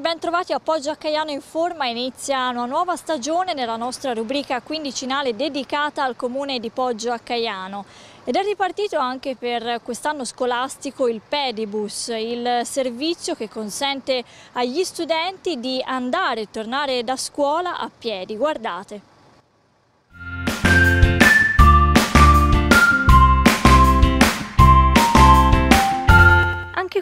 ben trovati a Poggio a Caiano in forma inizia una nuova stagione nella nostra rubrica quindicinale dedicata al comune di Poggio a Caiano. Ed è ripartito anche per quest'anno scolastico il Pedibus, il servizio che consente agli studenti di andare e tornare da scuola a piedi. Guardate.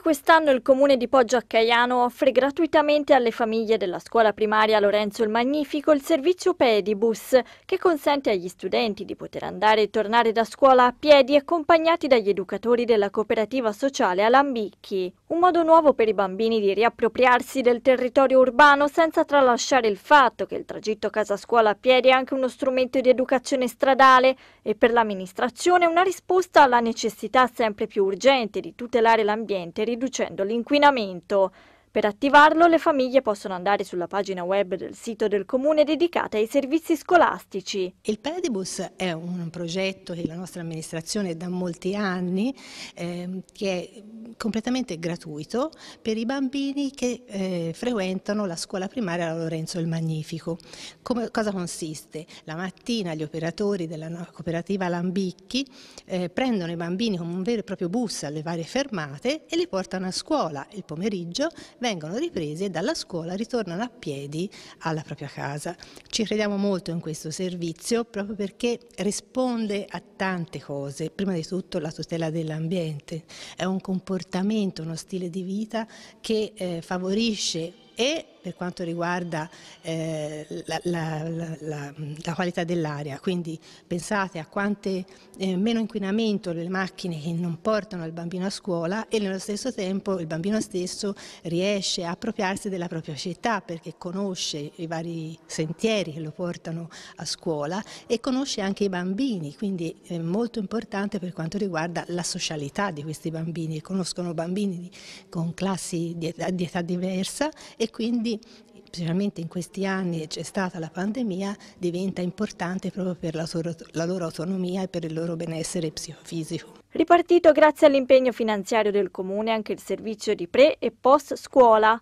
Quest'anno il comune di Poggio a Caiano offre gratuitamente alle famiglie della scuola primaria Lorenzo il Magnifico il servizio Pedibus, che consente agli studenti di poter andare e tornare da scuola a piedi accompagnati dagli educatori della cooperativa sociale Alambicchi. Un modo nuovo per i bambini di riappropriarsi del territorio urbano senza tralasciare il fatto che il tragitto casa-scuola a piedi è anche uno strumento di educazione stradale e per l'amministrazione una risposta alla necessità sempre più urgente di tutelare l'ambiente e ridurre riducendo l'inquinamento. Per attivarlo le famiglie possono andare sulla pagina web del sito del comune dedicata ai servizi scolastici. Il Pedibus è un progetto che la nostra amministrazione da molti anni eh, che completamente gratuito per i bambini che eh, frequentano la scuola primaria Lorenzo il Magnifico. Come, cosa consiste? La mattina gli operatori della cooperativa Lambicchi eh, prendono i bambini con un vero e proprio bus alle varie fermate e li portano a scuola. Il pomeriggio vengono ripresi e dalla scuola ritornano a piedi alla propria casa. Ci crediamo molto in questo servizio proprio perché risponde a tante cose. Prima di tutto la tutela dell'ambiente. È un comportamento comportamento, uno stile di vita che eh, favorisce e per quanto riguarda eh, la, la, la, la, qualità dell'aria, quindi pensate a quante eh, meno inquinamento le macchine che non portano il bambino a scuola e nello stesso tempo il bambino stesso riesce a appropriarsi della propria città perché conosce i vari sentieri che lo portano a scuola e conosce anche i bambini, quindi è molto importante per quanto riguarda la socialità di questi bambini, conoscono bambini con classi di età diversa e quindi quindi specialmente in questi anni c'è stata la pandemia, diventa importante proprio per la, so la loro autonomia e per il loro benessere psicofisico. Ripartito grazie all'impegno finanziario del Comune anche il servizio di pre e post scuola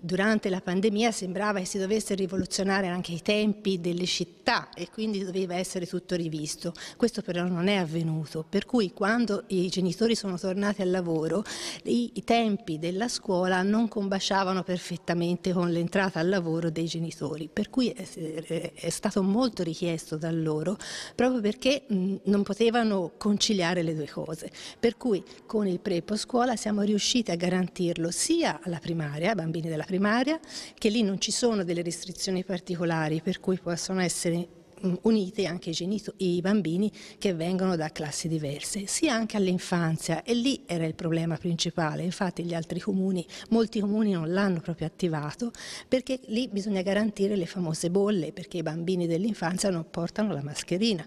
durante la pandemia sembrava che si dovesse rivoluzionare anche i tempi delle città e quindi doveva essere tutto rivisto. Questo però non è avvenuto, per cui quando i genitori sono tornati al lavoro i, i tempi della scuola non combaciavano perfettamente con l'entrata al lavoro dei genitori, per cui è, è stato molto richiesto da loro proprio perché mh, non potevano conciliare le due cose. Per cui con il prepo scuola siamo riusciti a garantirlo sia alla primaria, bambini della primaria, primaria, che lì non ci sono delle restrizioni particolari per cui possono essere mm, uniti anche i, genito- i bambini che vengono da classi diverse, sia anche all'infanzia e lì era il problema principale, infatti gli altri comuni, molti comuni non l'hanno proprio attivato perché lì bisogna garantire le famose bolle perché i bambini dell'infanzia non portano la mascherina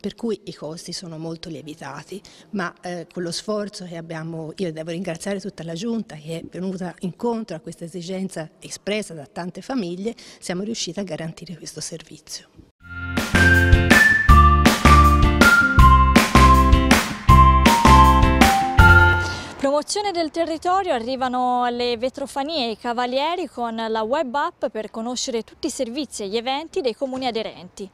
per cui i costi sono molto lievitati, ma eh, con lo sforzo che abbiamo, io devo ringraziare tutta la Giunta che è venuta incontro a questa esigenza espressa da tante famiglie, siamo riusciti a garantire questo servizio. Promozione del territorio arrivano le vetrofanie e i cavalieri con la web app per conoscere tutti i servizi e gli eventi dei comuni aderenti.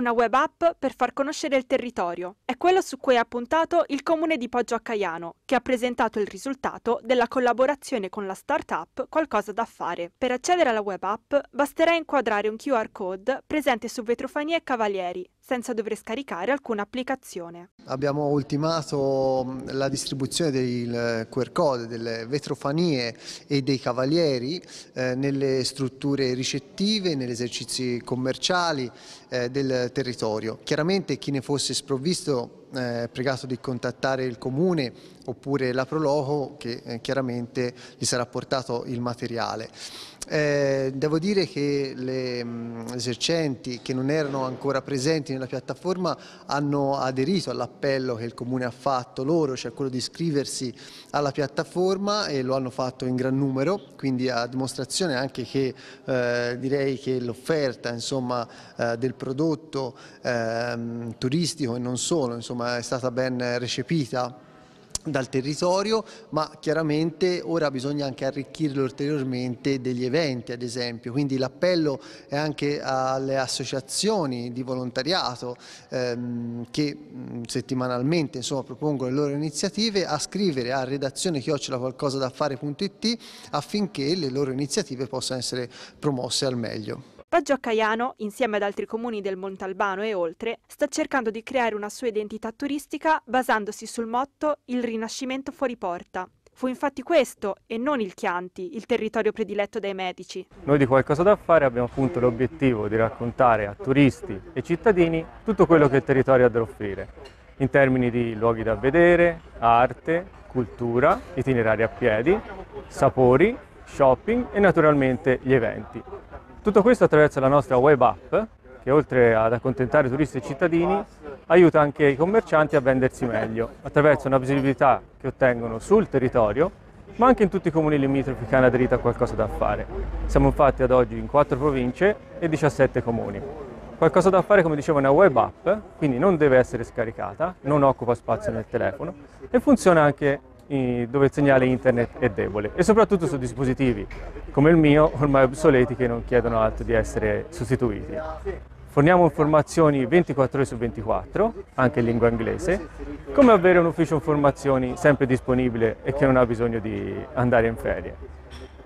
una web app per far conoscere il territorio. È quello su cui ha puntato il comune di Poggio a Caiano, che ha presentato il risultato della collaborazione con la startup Qualcosa da fare. Per accedere alla web app basterà inquadrare un QR code presente su Vetrofania e Cavalieri, senza dover scaricare alcuna applicazione. Abbiamo ultimato la distribuzione del QR code, delle vetrofanie e dei cavalieri eh, nelle strutture ricettive, negli esercizi commerciali eh, del territorio. Chiaramente chi ne fosse sprovvisto eh, pregato di contattare il comune oppure la Proloco che eh, chiaramente gli sarà portato il materiale. Eh, devo dire che le mh, mm, esercenti che non erano ancora presenti nella piattaforma hanno aderito all'appello che il comune ha fatto loro, cioè quello di iscriversi alla piattaforma e lo hanno fatto in gran numero, quindi a dimostrazione anche che eh, direi che l'offerta eh, del prodotto ehm, turistico e non solo, insomma, insomma, è stata ben recepita dal territorio ma chiaramente ora bisogna anche arricchirlo ulteriormente degli eventi ad esempio quindi l'appello è anche alle associazioni di volontariato ehm, che mm, settimanalmente insomma, propongono le loro iniziative a scrivere a redazione chiocciola affinché le loro iniziative possano essere promosse al meglio. Baggio Accaiano, insieme ad altri comuni del Montalbano e oltre, sta cercando di creare una sua identità turistica basandosi sul motto Il rinascimento fuori porta. Fu infatti questo e non il Chianti, il territorio prediletto dai medici. Noi di Qualcosa da fare abbiamo appunto l'obiettivo di raccontare a turisti e cittadini tutto quello che il territorio ha da offrire in termini di luoghi da vedere, arte, cultura, itinerari a piedi, sapori, shopping e naturalmente gli eventi. Tutto questo attraverso la nostra web app che oltre ad accontentare turisti e cittadini aiuta anche i commercianti a vendersi meglio attraverso una visibilità che ottengono sul territorio ma anche in tutti i comuni limitrofi che hanno aderito a qualcosa da fare. Siamo infatti ad oggi in 4 province e 17 comuni. Qualcosa da fare, come dicevo, è una web app, quindi non deve essere scaricata, non occupa spazio nel telefono e funziona anche dove il segnale internet è debole e soprattutto su dispositivi come il mio ormai obsoleti che non chiedono altro di essere sostituiti. Forniamo informazioni 24 ore su 24, anche in lingua inglese, come avere un ufficio informazioni sempre disponibile e che non ha bisogno di andare in ferie.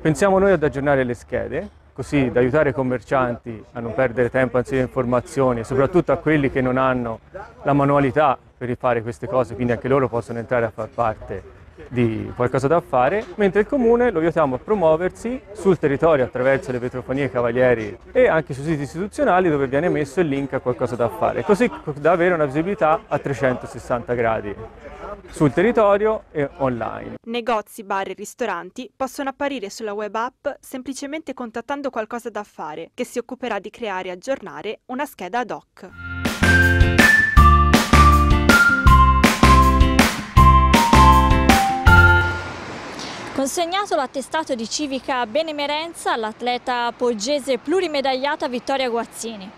Pensiamo noi ad aggiornare le schede, così da aiutare i commercianti a non perdere tempo a informazioni soprattutto a quelli che non hanno la manualità per rifare queste cose, quindi anche loro possono entrare a far parte di qualcosa da fare, mentre il comune lo aiutiamo a promuoversi sul territorio attraverso le petrofonie cavalieri e anche sui siti istituzionali dove viene messo il link a qualcosa da fare, così da avere una visibilità a 360 gradi sul territorio e online. Negozi, bar e ristoranti possono apparire sulla web app semplicemente contattando qualcosa da fare, che si occuperà di creare e aggiornare una scheda ad hoc. consegnato l'attestato di civica benemerenza all'atleta poggese plurimedagliata Vittoria Guazzini.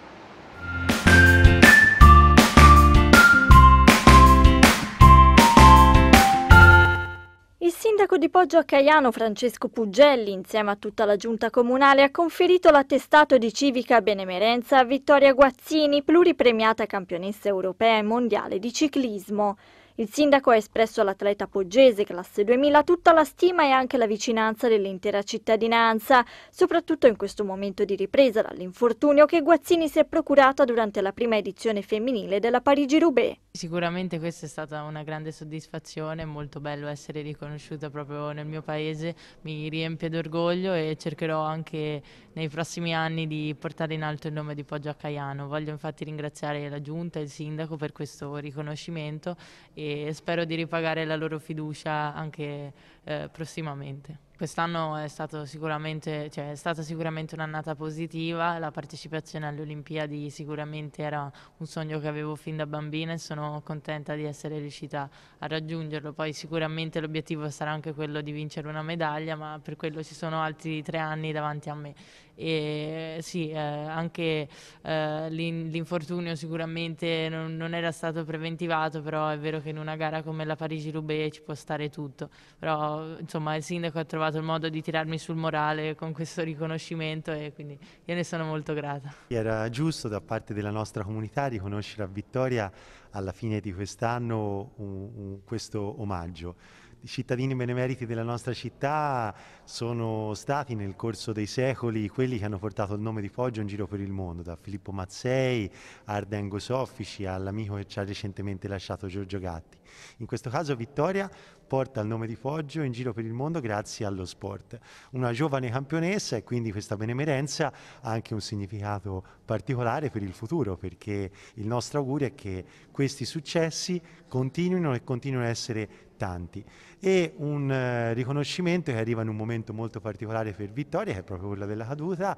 Il sindaco di Poggio a Caiano, Francesco Pugelli, insieme a tutta la giunta comunale, ha conferito l'attestato di civica benemerenza a Vittoria Guazzini, pluripremiata campionessa europea e mondiale di ciclismo. Il sindaco ha espresso all'atleta poggese, classe 2000, tutta la stima e anche la vicinanza dell'intera cittadinanza, soprattutto in questo momento di ripresa dall'infortunio che Guazzini si è procurata durante la prima edizione femminile della Parigi-Roubaix. Sicuramente questa è stata una grande soddisfazione, molto bello essere riconosciuta proprio nel mio paese, mi riempie d'orgoglio e cercherò anche nei prossimi anni di portare in alto il nome di Poggio a Caiano. Voglio infatti ringraziare la Giunta e il Sindaco per questo riconoscimento e spero di ripagare la loro fiducia anche eh, prossimamente. Quest'anno è, cioè, è, stata sicuramente un'annata positiva, la partecipazione alle Olimpiadi sicuramente era un sogno che avevo fin da bambina e sono contenta di essere riuscita a raggiungerlo. Poi sicuramente l'obiettivo sarà anche quello di vincere una medaglia, ma per quello ci sono altri tre anni davanti a me. E sì, eh, anche eh, l'infortunio sicuramente non, non, era stato preventivato, però è vero che in una gara come la Parigi-Roubaix ci può stare tutto. Però insomma il sindaco ha trovato trovato il modo di tirarmi sul morale con questo riconoscimento e quindi io ne sono molto grata. Era giusto da parte della nostra comunità riconoscere a Vittoria alla fine di quest'anno un, un, questo omaggio. I cittadini benemeriti della nostra città sono stati nel corso dei secoli quelli che hanno portato il nome di Foggia in giro per il mondo, da Filippo Mazzei a Ardengo Soffici all'amico che ci ha recentemente lasciato Giorgio Gatti. In questo caso Vittoria porta il nome di Foggio in giro per il mondo grazie allo sport. Una giovane campionessa e quindi questa benemerenza ha anche un significato particolare per il futuro perché il nostro augurio è che questi successi continuino e continuino a essere tanti e un eh, riconoscimento che arriva in un momento molto particolare per Vittoria, che è proprio quello della caduta,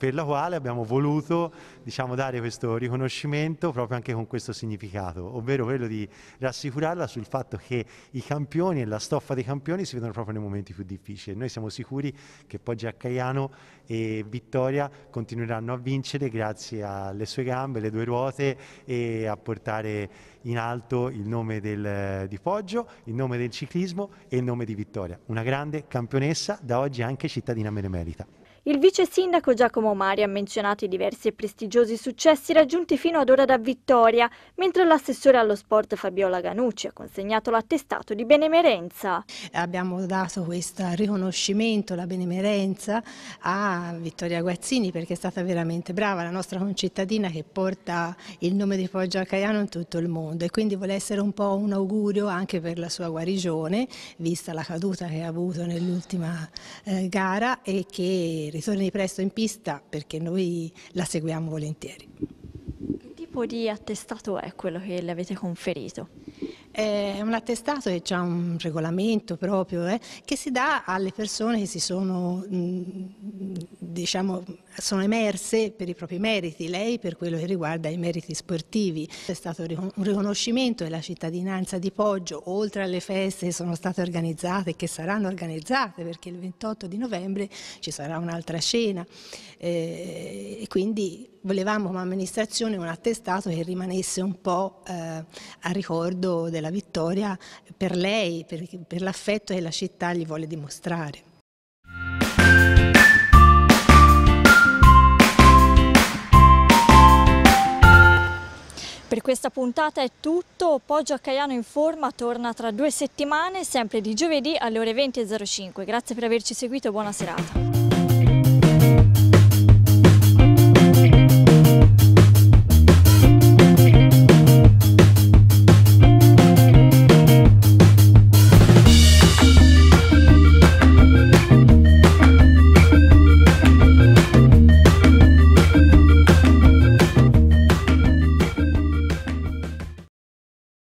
per la quale abbiamo voluto diciamo, dare questo riconoscimento proprio anche con questo significato, ovvero quello di rassicurarla sul fatto che i campioni e la stoffa dei campioni si vedono proprio nei momenti più difficili. Noi siamo sicuri che poi Giaccaiano e Vittoria continueranno a vincere grazie alle sue gambe, le due ruote e a portare in alto il nome del, eh, di Poggio, il nome del ciclismo e il nome di Vittoria. Una grande campionessa, da oggi anche cittadina benemerita. Il vice sindaco Giacomo Mari ha menzionato i diversi e prestigiosi successi raggiunti fino ad ora da Vittoria, mentre l'assessore allo sport Fabiola Ganucci ha consegnato l'attestato di benemerenza. Abbiamo dato questo riconoscimento, la benemerenza, a Vittoria Guazzini perché è stata veramente brava, la nostra concittadina che porta il nome di Poggio a Caiano in tutto il mondo e quindi vuole essere un po' un augurio anche per la sua guarigione, vista la caduta che ha avuto nell'ultima eh, gara e che ritorni presto in pista perché noi la seguiamo volentieri. Che tipo di attestato è quello che le avete conferito? È un attestato che ha un regolamento proprio eh, che si dà alle persone che si sono mh, mm, diciamo, sono emerse per i propri meriti, lei per quello che riguarda i meriti sportivi. C'è stato un riconoscimento della cittadinanza di Poggio, oltre alle feste che sono state organizzate e che saranno organizzate perché il 28 di novembre ci sarà un'altra cena eh, e quindi volevamo come amministrazione un attestato che rimanesse un po' eh, a ricordo della vittoria per lei, per, per l'affetto che la città gli vuole dimostrare. Per questa puntata è tutto, Poggio a Caiano in forma torna tra due settimane, sempre di giovedì alle ore 20.05. Grazie per averci seguito buona serata.